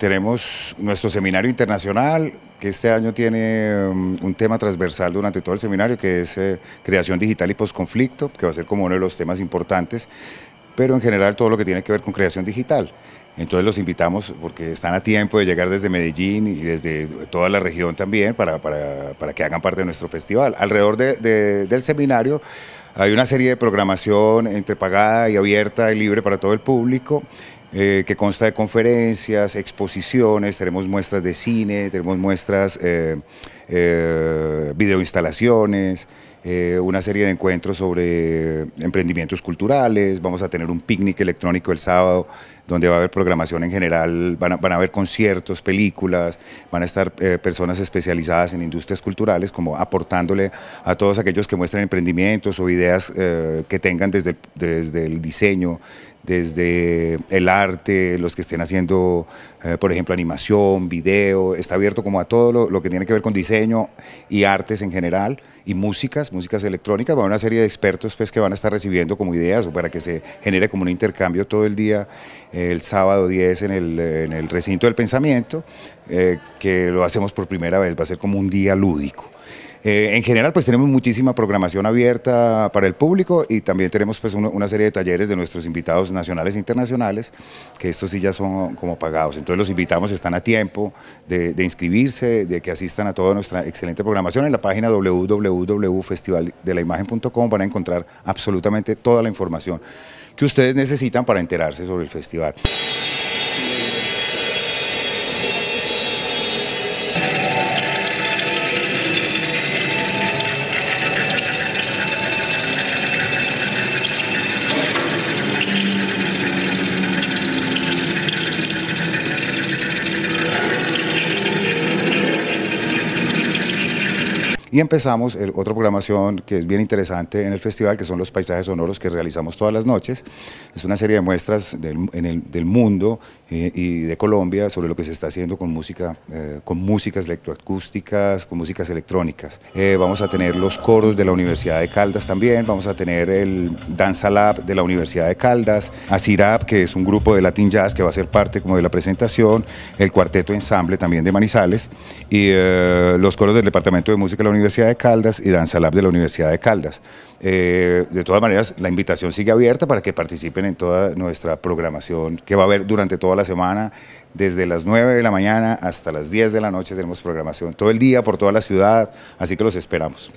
Tenemos nuestro seminario internacional, que este año tiene um, un tema transversal durante todo el seminario, que es eh, creación digital y posconflicto, que va a ser como uno de los temas importantes, pero en general todo lo que tiene que ver con creación digital. Entonces los invitamos porque están a tiempo de llegar desde Medellín y desde toda la región también para, que hagan parte de nuestro festival. Alrededor del seminario hay una serie de programación entre pagada y abierta y libre para todo el público eh, que consta de conferencias, exposiciones, tenemos muestras de cine, tenemos muestras, eh, eh videoinstalaciones, eh, una serie de encuentros sobre emprendimientos culturales, vamos a tener un picnic electrónico el sábado donde va a haber programación en general, van a, haber conciertos, películas, van a estar personas especializadas en industrias culturales como aportándole a todos aquellos que muestran emprendimientos o ideas que tengan desde, desde el diseño, desde el arte, los que estén haciendo, eh, por ejemplo, animación, video, está abierto como a todo lo, que tiene que ver con diseño y artes en general, y músicas, músicas electrónicas, va a una serie de expertos pues, que van a estar recibiendo como ideas o para que se genere como un intercambio todo el día, el sábado 10 en el, recinto del pensamiento, eh, que lo hacemos por primera vez, va a ser como un día lúdico. Eh, en general, pues tenemos muchísima programación abierta para el público y también tenemos pues una serie de talleres de nuestros invitados nacionales e internacionales, que estos sí ya son como pagados. Entonces los invitamos, están a tiempo de, inscribirse, de que asistan a toda nuestra excelente programación. En la página www.festivaldelaimagen.com van a encontrar absolutamente toda la información que ustedes necesitan para enterarse sobre el festival. Y empezamos otra programación que es bien interesante en el festival, que son los paisajes sonoros que realizamos todas las noches. Es una serie de muestras del mundo y, de Colombia sobre lo que se está haciendo con música, eh, con músicas electroacústicas, con músicas electrónicas. Eh, vamos a tener los coros de la Universidad de Caldas también, vamos a tener el Danza Lab de la Universidad de Caldas, Asirap, que es un grupo de Latin Jazz que va a ser parte como de la presentación, el Cuarteto Ensamble también de Manizales y eh, los coros del Departamento de Música de la Universidad de Caldas y Danza Lab de la Universidad de Caldas. de todas maneras, la invitación sigue abierta para que participen en toda nuestra programación que va a haber durante toda la semana, desde las 9 de la mañana hasta las 10 de la noche tenemos programación, todo el día por toda la ciudad, así que los esperamos.